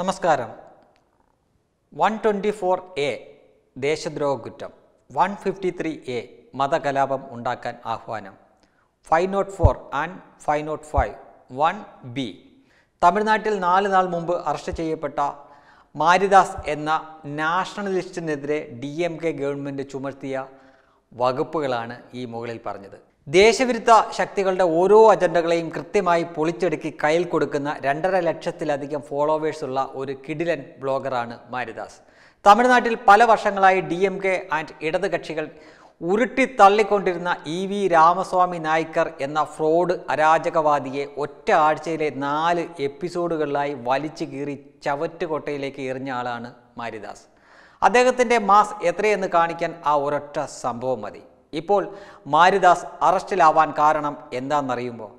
നമസ്കാരം one twenty four A ദേശദ്രോഹ കുറ്റം വൺ ഫിഫ്റ്റി ത്രീ എ മതകലാപം ഉണ്ടാക്കാൻ ആഹ്വാനം five naught four and five naught five one B തമിഴ്നാട്ടിൽ നാല് നാൾ മുമ്പ് അറസ്റ്റ് ചെയ്യപ്പെട്ട മാരിദാസ് എന്ന നാഷണലിസ്റ്റിനെതിരെ ഡി എം കെ ഗവൺമെൻറ് ചുമർത്തിയ വകുപ്പുകളാണ് ഈ മുകളിൽ പറഞ്ഞത് ദേശവിരുദ്ധ ശക്തികളുടെ ഓരോ അജണ്ടകളെയും കൃത്യമായി പൊളിച്ചെടുക്കി കയ്യിൽ കൊടുക്കുന്ന രണ്ടര ലക്ഷത്തിലധികം ഫോളോവേഴ്സ് ഉള്ള ഒരു കിഡിലൻ ബ്ലോഗറാണ് മാരിദാസ് തമിഴ്നാട്ടിൽ പല വർഷങ്ങളായി ഡി എം കെ ആൻഡ് ഇടത് കക്ഷികൾ ഉരുട്ടി തള്ളിക്കൊണ്ടിരുന്ന ഇ വി രാമസ്വാമി നായ്ക്കർ എന്ന ഫ്രോഡ് അരാജകവാദിയെ ഒറ്റ ആഴ്ചയിലെ നാല് എപ്പിസോഡുകളിലായി വലിച്ചു കീറി ചവറ്റുകൊട്ടയിലേക്ക് എറിഞ്ഞ ആളാണ് മാരിദാസ് അദ്ദേഹത്തിൻ്റെ മാസ് എത്രയെന്ന് കാണിക്കാൻ ആ ഒരൊറ്റ സംഭവം മതി ഇപ്പോൾ മാരിദാസ് അറസ്റ്റിലാവാൻ കാരണം എന്താണെന്നറിയുമ്പോൾ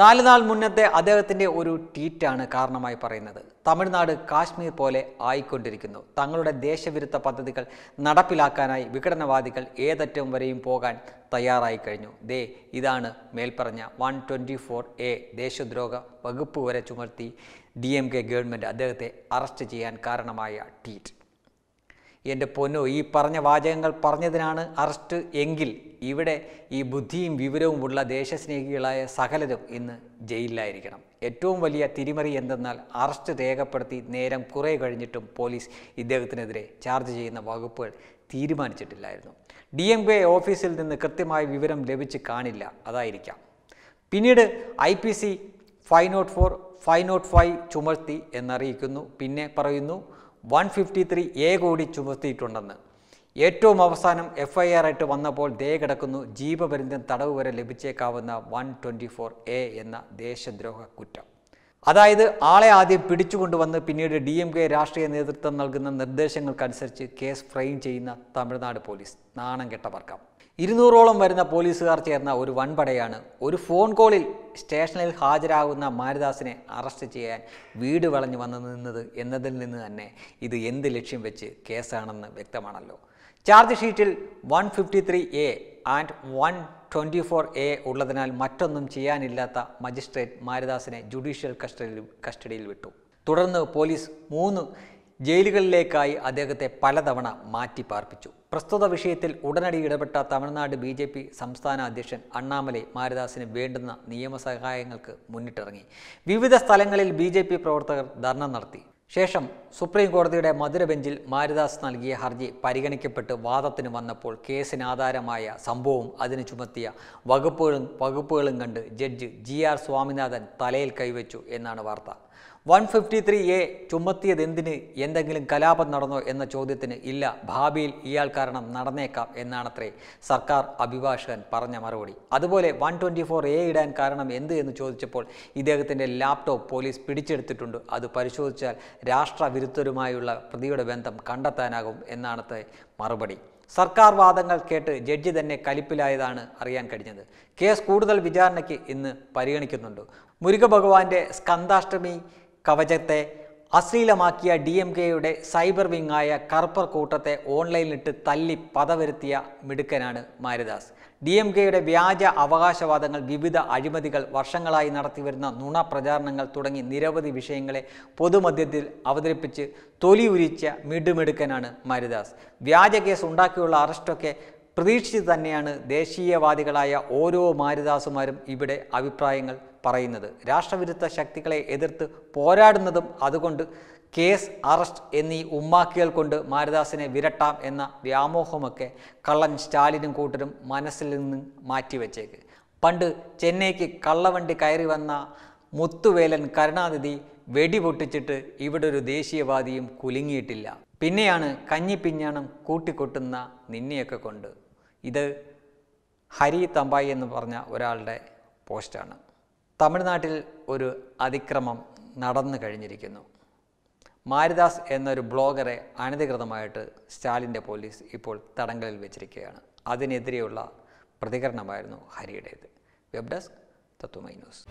നാല് നാൾ മുന്നത്തെ അദ്ദേഹത്തിൻ്റെ ഒരു ട്വീറ്റാണ് കാരണമായി പറയുന്നത് തമിഴ്നാട് കാശ്മീർ പോലെ ആയിക്കൊണ്ടിരിക്കുന്നു തങ്ങളുടെ ദേശവിരുദ്ധ പദ്ധതികൾ നടപ്പിലാക്കാനായി വിഘടനവാദികൾ ഏതറ്റം വരെയും പോകാൻ തയ്യാറായി കഴിഞ്ഞു ദേ ഇതാണ് മേൽപ്പറഞ്ഞ വൺ ട്വൻറ്റി ഫോർ എ ദേശദ്രോഹ വകുപ്പ് വരെ ചുമർത്തി ഡി എം കെ ഗവൺമെൻറ് അദ്ദേഹത്തെ അറസ്റ്റ് ചെയ്യാൻ കാരണമായ ട്വീറ്റ് എൻ്റെ പൊന്നോ ഈ പറഞ്ഞ വാചകങ്ങൾ പറഞ്ഞതിനാണ് അറസ്റ്റ് എങ്കിൽ ഇവിടെ ഈ ബുദ്ധിയും വിവരവുമുള്ള ദേശസ്നേഹികളായ സകലരും ഇന്ന് ജയിലിലായിരിക്കണം ഏറ്റവും വലിയ തിരിമറി എന്തെന്നാൽ അറസ്റ്റ് രേഖപ്പെടുത്തി നേരം കുറേ കഴിഞ്ഞിട്ടും പോലീസ് ഇദ്ദേഹത്തിനെതിരെ ചാർജ് ചെയ്യുന്ന വകുപ്പുകൾ തീരുമാനിച്ചിട്ടില്ലായിരുന്നു ഡി എം കെ ഓഫീസിൽ നിന്ന് കൃത്യമായ വിവരം ലഭിച്ച് കാണില്ല അതായിരിക്കാം പിന്നീട് I P C five naught four five naught five ചുമർത്തി എന്നറിയിക്കുന്നു പിന്നെ പറയുന്നു വൺ ഫിഫ്റ്റി ത്രീ എ കോടി ചുമത്തിയിട്ടുണ്ടെന്ന് ഏറ്റവും അവസാനം എഫ് ഐ ആർ ആയിട്ട് വന്നപ്പോൾ ദേ കിടക്കുന്നു ജീവപര്യന്തം തടവ് വരെ ലഭിച്ചേക്കാവുന്ന വൺ ട്വൻറ്റി ഫോർ എ എന്ന ദേശദ്രോഹ കുറ്റം അതായത് ആളെ ആദ്യം പിടിച്ചുകൊണ്ടുവന്ന് പിന്നീട് ഡി എം കെ രാഷ്ട്രീയ നേതൃത്വം നൽകുന്ന നിർദ്ദേശങ്ങൾക്കനുസരിച്ച് കേസ് ഫ്രെയിം ചെയ്യുന്ന തമിഴ്നാട് പോലീസ് നാണം കെട്ട വർക്കം ഇരുന്നൂറോളം വരുന്ന പോലീസുകാർ ചേർന്ന ഒരു വൻപടയാണ് ഒരു ഫോൺ കോളിൽ സ്റ്റേഷനിൽ ഹാജരാകുന്ന മാരിദാസിനെ അറസ്റ്റ് ചെയ്യാൻ വീട് വളഞ്ഞു വന്നു നിന്നത് എന്നതിൽ നിന്ന് തന്നെ ഇത് എന്ത് ലക്ഷ്യം വെച്ച് കേസാണെന്ന് വ്യക്തമാണല്ലോ ചാർജ് ഷീറ്റിൽ one fifty three A and one twenty four A ഉള്ളതിനാൽ മറ്റൊന്നും ചെയ്യാനില്ലാത്ത മജിസ്ട്രേറ്റ് മാരിദാസിനെ ജുഡീഷ്യൽ കസ്റ്റഡിയിൽ കസ്റ്റഡിയിൽ വിട്ടു തുടർന്ന് പോലീസ് മൂന്ന് ജയിലുകളിലേക്കായി അദ്ദേഹത്തെ പലതവണ മാറ്റി പാർപ്പിച്ചു പ്രസ്തുത വിഷയത്തിൽ ഉടനടി ഇടപെട്ട തമിഴ്നാട് ബി ജെ പി സംസ്ഥാന അധ്യക്ഷൻ അണ്ണാമലൈ മാരിദാസിന് വേണ്ടുന്ന നിയമസഹായങ്ങൾക്ക് മുന്നിട്ടിറങ്ങി വിവിധ സ്ഥലങ്ങളിൽ ബി പ്രവർത്തകർ ധർണ നടത്തി ശേഷം സുപ്രീം കോടതിയുടെ മധുര ബെഞ്ചിൽ മാരിദാസ് നൽകിയ ഹർജി പരിഗണിക്കപ്പെട്ട് വാദത്തിന് വന്നപ്പോൾ കേസിന് ആധാരമായ സംഭവവും അതിന് ചുമത്തിയ വകുപ്പുകളും വകുപ്പുകളും കണ്ട് ജഡ്ജ് ജി ആർ സ്വാമിനാഥൻ തലയിൽ കൈവച്ചു എന്നാണ് വാർത്ത വൺ ഫിഫ്റ്റി ത്രീ എ എന്തിന് എന്തെങ്കിലും കലാപം നടന്നോ എന്ന ചോദ്യത്തിന് ഇല്ല ഭാവിയിൽ ഇയാൾ കാരണം നടന്നേക്കാം എന്നാണത്രേ സർക്കാർ അഭിഭാഷകൻ പറഞ്ഞ മറുപടി അതുപോലെ വൺ ട്വൻറ്റി ഫോർ എ ഇടാൻ കാരണം എന്ത് എന്ന് ചോദിച്ചപ്പോൾ ഇദ്ദേഹത്തിൻ്റെ ലാപ്ടോപ്പ് പോലീസ് പിടിച്ചെടുത്തിട്ടുണ്ട് അത് പരിശോധിച്ചാൽ രാഷ്ട്രവിരുദ്ധരുമായുള്ള പ്രതിയുടെ ബന്ധം കണ്ടെത്താനാകും എന്നാണത്തെ മറുപടി സർക്കാർ വാദങ്ങൾ കേട്ട് ജഡ്ജി തന്നെ കലിപ്പിലായതാണ് അറിയാൻ കഴിഞ്ഞത് കേസ് കൂടുതൽ വിചാരണയ്ക്ക് ഇന്ന് പരിഗണിക്കുന്നുണ്ട് മുരുകഭഗവാന്റെ സ്കന്ധാഷ്ടമി കവചത്തെ അശ്ലീലമാക്കിയ ഡി എം കെയുടെ സൈബർ വിങ്ങായ കർപ്പർ കൂട്ടത്തെ ഓൺലൈനിലിട്ട് തല്ലി പതവരുത്തിയ മിടുക്കനാണ് മാരിദാസ് ഡി എം കെയുടെ വ്യാജ അവകാശവാദങ്ങൾ വിവിധ അഴിമതികൾ വർഷങ്ങളായി നടത്തിവരുന്ന നുണ പ്രചാരണങ്ങൾ തുടങ്ങി നിരവധി വിഷയങ്ങളെ പൊതുമധ്യത്തിൽ അവതരിപ്പിച്ച് തൊലിയുരിച്ച മിടുമിടുക്കനാണ് മാരിദാസ് വ്യാജ കേസ് ഉണ്ടാക്കിയുള്ള അറസ്റ്റൊക്കെ പ്രതീക്ഷിച്ച് തന്നെയാണ് ദേശീയവാദികളായ ഓരോ മാരിദാസുമാരും ഇവിടെ അഭിപ്രായങ്ങൾ പറയുന്നത് രാഷ്ട്രവിരുദ്ധ ശക്തികളെ എതിർത്ത് പോരാടുന്നതും അതുകൊണ്ട് കേസ് അറസ്റ്റ് എന്നീ ഉമ്മാക്കികൾ കൊണ്ട് മാരിദാസിനെ വിരട്ടാം എന്ന വ്യാമോഹമൊക്കെ കള്ളൻ സ്റ്റാലിനും കൂട്ടരും മനസ്സിൽ നിന്ന് മാറ്റിവെച്ചേക്ക് പണ്ട് ചെന്നൈക്ക് കള്ളവണ്ടി കയറി വന്ന മുത്തുവേലൻ കരുണാനിധി വെടിപൊട്ടിച്ചിട്ട് ഇവിടെ ഒരു ദേശീയവാദിയും കുലുങ്ങിയിട്ടില്ല പിന്നെയാണ് കഞ്ഞിപ്പിഞ്ഞാണം കൂട്ടിക്കൊട്ടുന്ന നിന്നെയൊക്കെ കൊണ്ട് ഇത് ഹരി തമ്പായി എന്ന് പറഞ്ഞ ഒരാളുടെ പോസ്റ്റാണ് തമിഴ്നാട്ടിൽ ഒരു അതിക്രമം നടന്നു കഴിഞ്ഞിരിക്കുന്നു മാരിദാസ് എന്നൊരു ബ്ലോഗറെ അനധികൃതമായിട്ട് സ്റ്റാലിൻ്റെ പോലീസ് ഇപ്പോൾ തടങ്കലിൽ വെച്ചിരിക്കുകയാണ് അതിനെതിരെയുള്ള പ്രതികരണമായിരുന്നു ഹരിയുടേത് വെബ് ഡെസ്ക് തത്വമൈ ന്യൂസ്